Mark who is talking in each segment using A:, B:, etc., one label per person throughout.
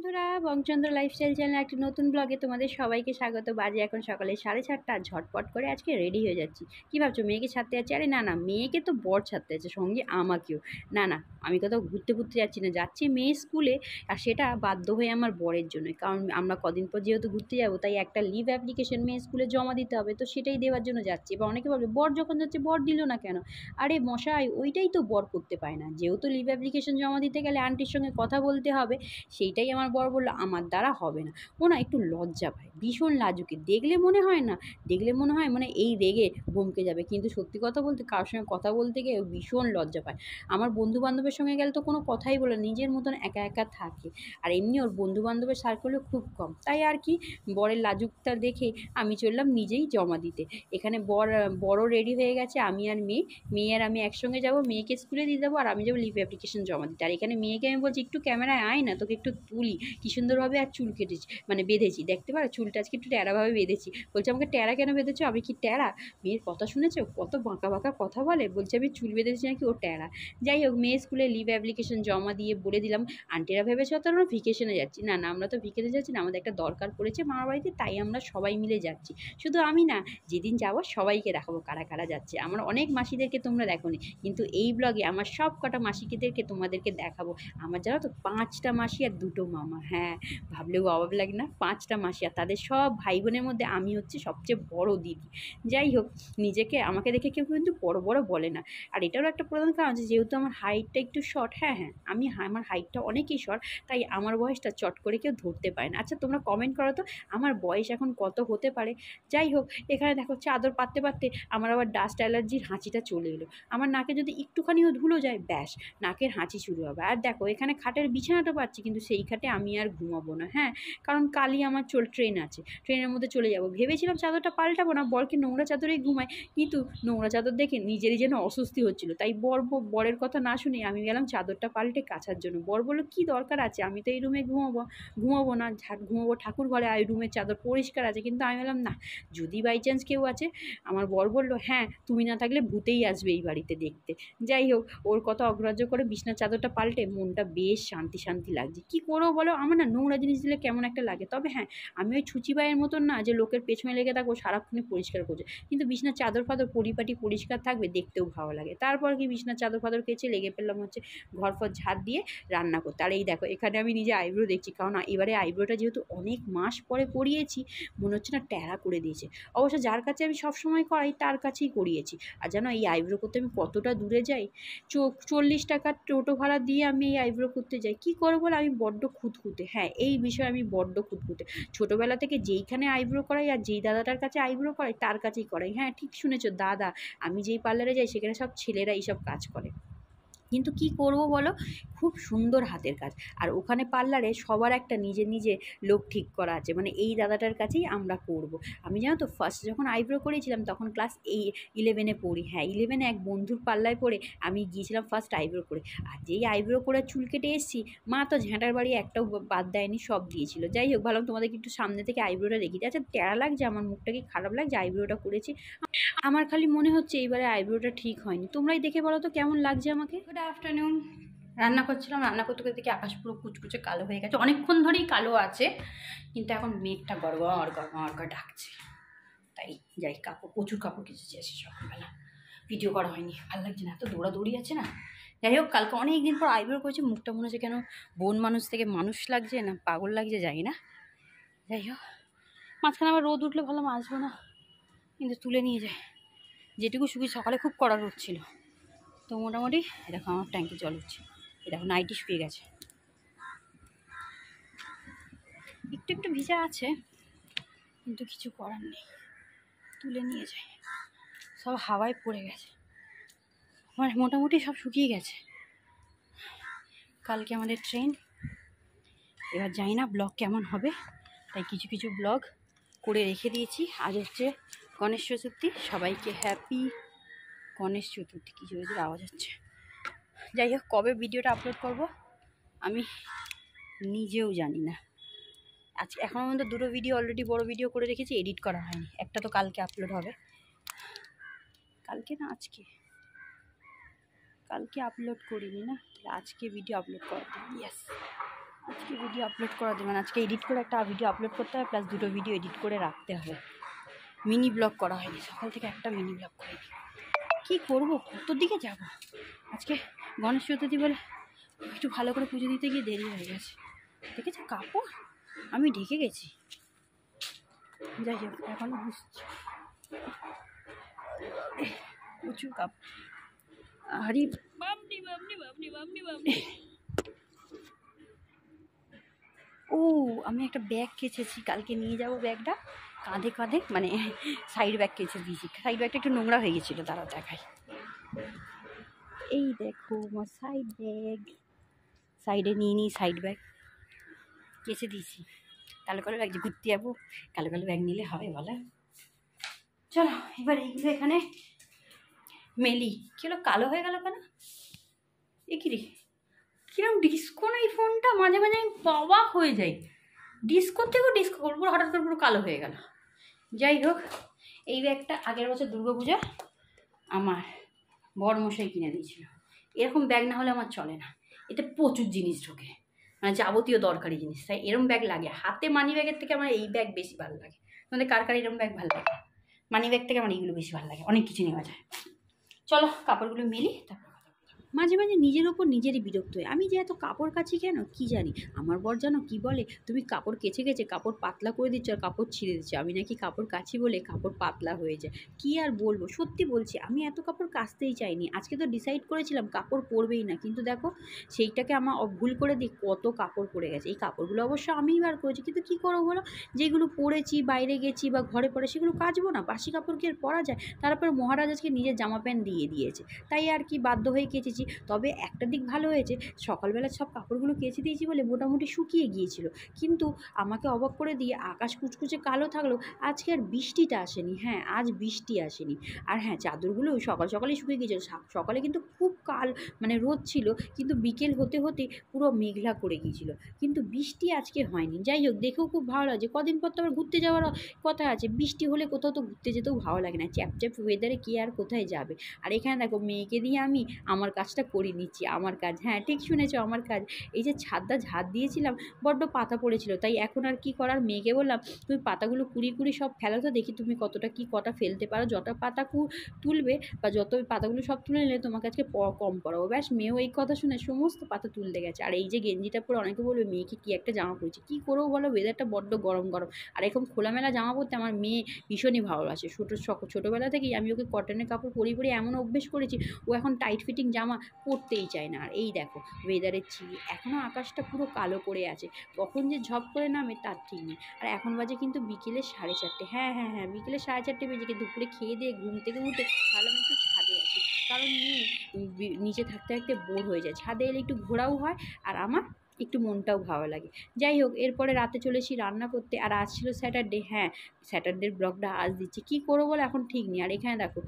A: বন্ধুরা বংচন্দ্র lifestyle channel একটি নতুন ব্লগে তোমাদের সবাইকে স্বাগত বাজে এখন সকালে সাড়ে সাতটা ঝটপট করে আজকে রেডি হয়ে যাচ্ছি কী ভাবছো মেয়েকে ছাড়তে যাচ্ছি আরে না না মেয়েকে তো বর ছাড়তে যাচ্ছে সঙ্গে আমাকেও না না আমি কোথাও ঘুরতে ঘুরতে যাচ্ছি না যাচ্ছি মেয়ে স্কুলে আর সেটা বাধ্য হয়ে আমার বরের জন্য কারণ আমরা কদিন পর যেহেতু ঘুরতে যাবো তাই একটা লিভ অ্যাপ্লিকেশন মেয়ে স্কুলে জমা দিতে হবে তো সেটাই দেওয়ার জন্য যাচ্ছি এবার অনেকে বলবে বর যখন যাচ্ছে বর দিল না কেন আরে মশাই ওইটাই তো বর করতে পায় না যেহেতু লিভ অ্যাপ্লিকেশন জমা দিতে গেলে আন্টির সঙ্গে কথা বলতে হবে সেইটাই আমার বর বললো আমার দ্বারা হবে না ও না একটু লজ্জা পায় ভীষণ লাজুকে দেখলে মনে হয় না দেখলে মনে হয় মানে এই রেগে ভমকে যাবে কিন্তু সত্যি কথা বলতে কারোর সঙ্গে কথা বলতে গিয়ে ভীষণ লজ্জা পায় আমার বন্ধু বান্ধবের সঙ্গে গেলে তো কোনো কথাই বলে নিজের মতন একা একা থাকে আর এমনি ওর বন্ধু বান্ধবের সার্কেলও খুব কম তাই আর কি বরের লাজুকটা দেখে আমি চললাম নিজেই জমা দিতে এখানে বর বড় রেডি হয়ে গেছে আমি আর মেয়ে মেয়ে আর আমি একসঙ্গে যাব মেয়েকে স্কুলে দিয়ে দেবো আর আমি যাবো লিভ অ্যাপ্লিকেশন জমা দিতে আর এখানে মেয়েকে আমি বলছি একটু ক্যামেরায় আয় না তোকে একটু তুলি কী সুন্দরভাবে আর চুল কেটেছি মানে বেঁধেছি দেখতে পারো চুলটা আজকে একটু ট্যাড়াভাবে বেঁধেছি বলছে আমাকে ট্যাড়া কেন বেঁধেছো আমি কি ট্যাড়া মেয়ের কথা শুনেছো কত বাঁকা বাঁকা কথা বলে বলছে আমি চুল বেঁধেছি নাকি ও ট্যাড়া যাই হোক মেয়ে স্কুলে লিভ অ্যাপ্লিকেশন জমা দিয়ে বলে দিলাম আন্টিরা ভেবেছে অত আমরা ভিকেশনে যাচ্ছি না না আমরা তো ভিকেশনে যাচ্ছি না আমাদের একটা দরকার পড়েছে মামার বাড়িতে তাই আমরা সবাই মিলে যাচ্ছি শুধু আমি না যেদিন যাব সবাইকে দেখাবো কারা কারা যাচ্ছে আমার অনেক মাসিদেরকে তোমরা দেখো কিন্তু এই ব্লগে আমার সব কটা মাসিকেদেরকে তোমাদেরকে দেখাবো আমার জানো তো পাঁচটা মাসি আর দুটো মামা মামা হ্যাঁ ভাবলেও অভাব লাগে না পাঁচটা মাসি আর তাদের সব ভাই বোনের মধ্যে আমি হচ্ছে সবচেয়ে বড় দিদি যাই হোক নিজেকে আমাকে দেখে কেউ কিন্তু বড় বড় বলে না আর এটারও একটা প্রধান কারণ আছে যেহেতু আমার হাইটটা একটু শর্ট হ্যাঁ হ্যাঁ আমি আমার হাইটটা অনেকই শর্ট তাই আমার বয়সটা চট করে কেউ ধরতে পারে না আচ্ছা তোমরা কমেন্ট করো তো আমার বয়স এখন কত হতে পারে যাই হোক এখানে দেখো চাদর পাততে পারতে আমার আবার ডাস্ট অ্যালার্জির হাঁচিটা চলে এলো আমার নাকে যদি একটুখানিও ধুলো যায় ব্যাস নাকের হাঁচি শুরু হবে আর দেখো এখানে খাটের বিছানাটা পাচ্ছি কিন্তু সেই খাটে আমি আর ঘুমাবো না হ্যাঁ কারণ কালই আমার চল ট্রেন আছে ট্রেনের মধ্যে চলে যাব ভেবেছিলাম চাদরটা পাল্টাবো না বরকে নোংরা চাদরেই ঘুমায় কিন্তু নোংরা চাদর দেখে নিজেরই যেন অস্বস্তি হচ্ছিল তাই বর বরের কথা না শুনে আমি গেলাম চাদরটা পাল্টে কাছার জন্য বর বললো কী দরকার আছে আমি তো এই রুমে ঘুমাবো ঘুমাবো না ঘুমাবো ঠাকুর ঘরে আর রুমের চাদর পরিষ্কার আছে কিন্তু আমি বললাম না যদি বাই চান্স কেউ আছে আমার বর বললো হ্যাঁ তুমি না থাকলে ভূতেই আসবে এই বাড়িতে দেখতে যাই হোক ওর কথা অগ্রাহ্য করে বিছনার চাদরটা পাল্টে মনটা বেশ শান্তি শান্তি লাগছে কী করবো বলো আমার না নোংরা জিনিস দিলে কেমন একটা লাগে তবে হ্যাঁ আমি ওই ছুচি বাইয়ের মতন না যে লোকের পেছনে লেগে থাকবো সারাক্ষণে পরিষ্কার করছে কিন্তু বিছনার চাদর ফাদর পরিপাটি পরিষ্কার থাকবে দেখতেও ভালো লাগে তারপর কি বিছনার চাদর ফাদর কেচে লেগে ফেললাম হচ্ছে ঘর ফর ঝাড় দিয়ে রান্না করতে আর এই দেখো এখানে আমি নিজে আইব্রো দেখছি কারণ এবারে আইব্রোটা যেহেতু অনেক মাস পরে করিয়েছি মনে হচ্ছে না ট্যারা করে দিয়েছে অবশ্য যার কাছে আমি সবসময় করাই তার কাছেই করিয়েছি আর জানো এই আইব্রো করতে আমি কতটা দূরে যাই চল্লিশ টাকার টোটো ভাড়া দিয়ে আমি এই আইব্রো করতে যাই কী করবো বলে আমি বড্ড খুঁতখুঁতে হ্যাঁ এই বিষয়ে আমি বড্ড খুঁতখুঁতে ছোটোবেলা থেকে যেইখানে আইব্রো করাই আর যেই দাদাটার কাছে আইব্রো করাই তার কাছেই করাই হ্যাঁ ঠিক শুনেছো দাদা আমি যেই পার্লারে যাই সেখানে সব ছেলেরা এইসব কাজ করে কিন্তু কি করব বলো খুব সুন্দর হাতের কাজ আর ওখানে পার্লারে সবার একটা নিজে নিজে লোক ঠিক করা আছে মানে এই দাদাটার কাছেই আমরা করব। আমি জানো তো ফার্স্ট যখন আইব্রো করেছিলাম তখন ক্লাস এই ইলেভেনে পড়ি হ্যাঁ ইলেভেনে এক বন্ধুর পাল্লায় পড়ে আমি গিয়েছিলাম ফার্স্ট আইব্রো করে আর যেই আইব্রো করে চুল কেটে এসেছি মা তো ঝাঁটার বাড়ি একটাও বাদ দেয়নি সব দিয়েছিল যাই হোক ভালো তোমাদেরকে একটু সামনে থেকে আইব্রোটা দেখি আচ্ছা ট্যারা লাগছে আমার মুখটা কি খারাপ লাগছে আইব্রোটা করেছি আমার খালি মনে হচ্ছে এইবারে আইব্রোটা ঠিক হয়নি তোমরাই দেখে বলো তো কেমন লাগছে আমাকে আফটারনুন রান্না করছিলাম রান্না করতে করতে দেখি আকাশ পুরো কুচকুচে কালো হয়ে গেছে অনেকক্ষণ ধরেই কালো আছে কিন্তু এখন মেঘটা গড়গড় গড়গড় ডাকছে তাই যাই কাপড় প্রচুর কাপড় কেচেছি আসি সকালবেলা ভিডিও করা হয়নি ভালো লাগছে না এত দৌড়াদৌড়ি আছে না যাই হোক কালকে অনেক দিন পর আইব্রো করেছি মুখটা মনে হচ্ছে কেন বোন মানুষ থেকে মানুষ লাগছে না পাগল লাগছে যাই না যাই হোক মাঝখানে আবার রোদ উঠলে ভালো মাছবো না কিন্তু তুলে নিয়ে যায় যেটুকু শুকি সকালে খুব কড়া রোদ ছিল তো মোটামুটি দেখো আমার ট্যাঙ্কে জল হচ্ছে দেখো নাইটি শুকিয়ে গেছে একটু একটু ভিজা আছে কিন্তু কিছু করার নেই তুলে নিয়ে যায় সব হাওয়ায় পড়ে গেছে মানে মোটামুটি সব শুকিয়ে গেছে কালকে আমাদের ট্রেন এবার জানি না ব্লগ কেমন হবে তাই কিছু কিছু ব্লগ করে রেখে দিয়েছি আজ হচ্ছে গণেশ চতুর্থী সবাইকে হ্যাপি গণেশ চতুর্থী কী জোরে আওয়াজ হচ্ছে যাই হোক কবে ভিডিওটা আপলোড করব আমি নিজেও জানি না আজকে এখনও পর্যন্ত দুটো ভিডিও অলরেডি বড় ভিডিও করে রেখেছি এডিট করা হয়নি একটা তো কালকে আপলোড হবে কালকে না আজকে কালকে আপলোড করিনি না আজকে ভিডিও আপলোড করা ইয়েস আজকে ভিডিও আপলোড করা মানে আজকে এডিট করে একটা ভিডিও আপলোড করতে হবে প্লাস দুটো ভিডিও এডিট করে রাখতে হবে মিনি ব্লগ করা হয়নি সকাল থেকে একটা মিনি ব্লগ করে কি করব কতর দিকে যাব আজকে গণেশ চতুর্থী বলে একটু ভালো করে পুজো দিতে গিয়ে দেরি হয়ে গেছে দেখেছো কাপড় আমি ঢেকে গেছি যাই হোক এখন বুঝছি প্রচুর কাপ বাপনি বাপনি বাপনি বাপনি বাপনি ও আমি একটা ব্যাগ কেচেছি কালকে নিয়ে যাব ব্যাগটা কাঁধে কাঁধে মানে সাইড ব্যাগ কেছে দিয়েছি সাইড ব্যাগটা একটু নোংরা হয়ে গেছিলো তারা দেখায় এই দেখো আমার সাইড ব্যাগ সাইডে নিয়ে নিই সাইড ব্যাগ কেছে দিয়েছি কালো কালো ব্যাগ যে ঘুরতে যাবো কালো কালো ব্যাগ নিলে হবে বলে চলো এবার এইগুলো এখানে মেলি কী হলো কালো হয়ে গেল কেন এ কিরে কিরম ডিসকো এই ফোনটা মাঝে মাঝে আমি পাওয়া হয়ে যায় ডিসকোর থেকেও ডিসকো করবো পুরো হঠাৎ করে পুরো কালো হয়ে গেল যাই হোক এই ব্যাগটা আগের বছর দুর্গাপূজা আমার বড়মশাই কিনে দিয়েছিল এরকম ব্যাগ না হলে আমার চলে না এতে প্রচুর জিনিস ঢোকে মানে যাবতীয় দরকারি জিনিস তাই এরম ব্যাগ লাগে হাতে মানি ব্যাগের থেকে আমার এই ব্যাগ বেশি ভালো লাগে তোমাদের কার কার এরম ব্যাগ ভালো লাগে মানি ব্যাগ থেকে আমার এইগুলো বেশি ভালো লাগে অনেক কিছু নেওয়া যায় চলো কাপড়গুলো মিলি তারপর মাঝে মাঝে নিজের ওপর নিজেরই বিরক্ত হয় আমি যে এত কাপড় কাচি কেন কি জানি আমার বর জানো কী বলে তুমি কাপড় কেচে কেচে কাপড় পাতলা করে দিচ্ছ আর কাপড় ছিঁড়ে দিচ্ছ আমি নাকি কাপড় কাচি বলে কাপড় পাতলা হয়ে যায় কী আর বলবো সত্যি বলছি আমি এত কাপড় কাচতেই চাইনি আজকে তো ডিসাইড করেছিলাম কাপড় পরবেই না কিন্তু দেখো সেইটাকে আমার ভুল করে দিই কত কাপড় পরে গেছে এই কাপড়গুলো অবশ্য আমিই বার করেছি কিন্তু কী করবো বলো যেগুলো পরেছি বাইরে গেছি বা ঘরে পরে সেগুলো কাচবো না বাসি কাপড় কি আর পরা যায় তারপর মহারাজ আজকে নিজের জামা প্যান্ট দিয়ে দিয়েছে তাই আর কি বাধ্য হয়ে কেচেছি দিয়েছি তবে একটা দিক ভালো হয়েছে সকালবেলা সব কাপড়গুলো কেচে দিয়েছি বলে মোটামুটি শুকিয়ে গিয়েছিল কিন্তু আমাকে অবাক করে দিয়ে আকাশ কুচকুচে কালো থাকলেও আজকে আর বৃষ্টিটা আসেনি হ্যাঁ আজ বৃষ্টি আসেনি আর হ্যাঁ চাদরগুলো সকাল সকালে শুকিয়ে গিয়েছিল সকালে কিন্তু খুব কাল মানে রোদ ছিল কিন্তু বিকেল হতে হতে পুরো মেঘলা করে গিয়েছিল কিন্তু বৃষ্টি আজকে হয়নি যাই হোক দেখেও খুব ভালো লাগছে কদিন পর তো আবার ঘুরতে যাওয়ার কথা আছে বৃষ্টি হলে কোথাও তো ঘুরতে যেতেও ভালো লাগে না চ্যাপচ্যাপ ওয়েদারে কে আর কোথায় যাবে আর এখানে দেখো মেয়েকে দিয়ে আমি আমার কাছে কাজটা করে নিচ্ছি আমার কাজ হ্যাঁ ঠিক শুনেছ আমার কাজ এই যে ছাদটা ঝাঁত দিয়েছিলাম বড্ড পাতা পড়েছিল তাই এখন আর কি করার মেয়েকে বললাম তুমি পাতাগুলো কুড়ি কুড়ি সব ফেলো তো দেখি তুমি কতটা কি কটা ফেলতে পারো যত পাতা তুলবে বা যত পাতাগুলো সব তুলে নিলে তোমার কাছে কম পড়াবো ব্যাস মেয়েও এই কথা শুনে সমস্ত পাতা তুলতে গেছে আর এই যে গেঞ্জিটা পরে অনেকে বলবে মেয়েকে কি একটা জামা পরেছে কী করবো বলো ওয়েদারটা বড্ড গরম গরম আর এরকম খোলামেলা জামা পরতে আমার মেয়ে ভীষণই ভালোবাসে ছোটো ছোটোবেলা থেকেই আমি ওকে কটনের কাপড় পরি পরি এমন অভ্যেস করেছি ও এখন টাইট ফিটিং জামা পড়তেই চায় না আর এই দেখো ওয়েদারের চিড়ি এখনও আকাশটা পুরো কালো করে আছে কখন যে ঝপ করে নামে তার ঠিক নেই আর এখন বাজে কিন্তু বিকেলে সাড়ে চারটে হ্যাঁ হ্যাঁ হ্যাঁ বিকেলে সাড়ে চারটে বেজে দুপুরে খেয়ে দিয়ে ঘুম থেকে উঠে ভালো একটু ছাদে আসি কারণ নিয়ে নিচে থাকতে থাকতে বোর হয়ে যায় ছাদে এলে একটু ঘোরাও হয় আর আমার একটু মনটাও ভালো লাগে যাই হোক এরপরে রাতে চলে এসি রান্না করতে আর আজ ছিল স্যাটারডে হ্যাঁ স্যাটারডের ব্লগটা আজ দিচ্ছি কী করবো বলে এখন ঠিক নেই আর এখানে দেখো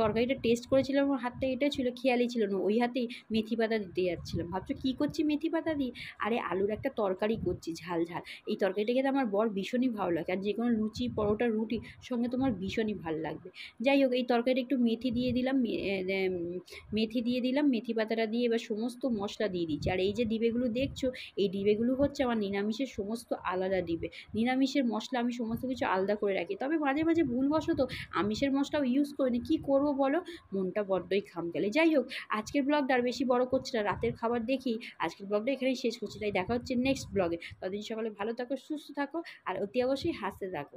A: তরকারিটা টেস্ট করেছিলাম আমার হাতটা এটা ছিল খেয়ালই ছিল না ওই হাতেই মেথি পাতা দিতে যাচ্ছিলাম ভাবছো কী করছি মেথি পাতা দিয়ে আরে আলুর একটা তরকারি করছি ঝাল ঝাল এই তরকারিটা খেতে আমার বর ভীষণই ভালো লাগে আর যে কোনো লুচি পরোটা রুটি সঙ্গে তোমার ভীষণই ভালো লাগবে যাই হোক এই তরকারিটা একটু মেথি দিয়ে দিলাম মেথি দিয়ে দিলাম মেথি পাতাটা দিয়ে এবার সমস্ত মশলা দিয়ে দিচ্ছি আর এই যে দিবেগুলো দেখ পাচ্ছ এই ডিবেগুলো হচ্ছে আমার নিরামিষের সমস্ত আলাদা ডিবে নিরামিষের মশলা আমি সমস্ত কিছু আলাদা করে রাখি তবে মাঝে মাঝে ভুলবশত আমিষের মশলাও ইউজ করিনি কী করবো বলো মনটা বড্ডই খাম গেলে যাই হোক আজকের ব্লগটা আর বেশি বড় করছে না রাতের খাবার দেখি আজকের ব্লগটা এখানেই শেষ করছি তাই দেখা হচ্ছে নেক্সট ব্লগে ততদিন সকালে ভালো থাকো সুস্থ থাকো আর অতি অবশ্যই হাসতে থাকো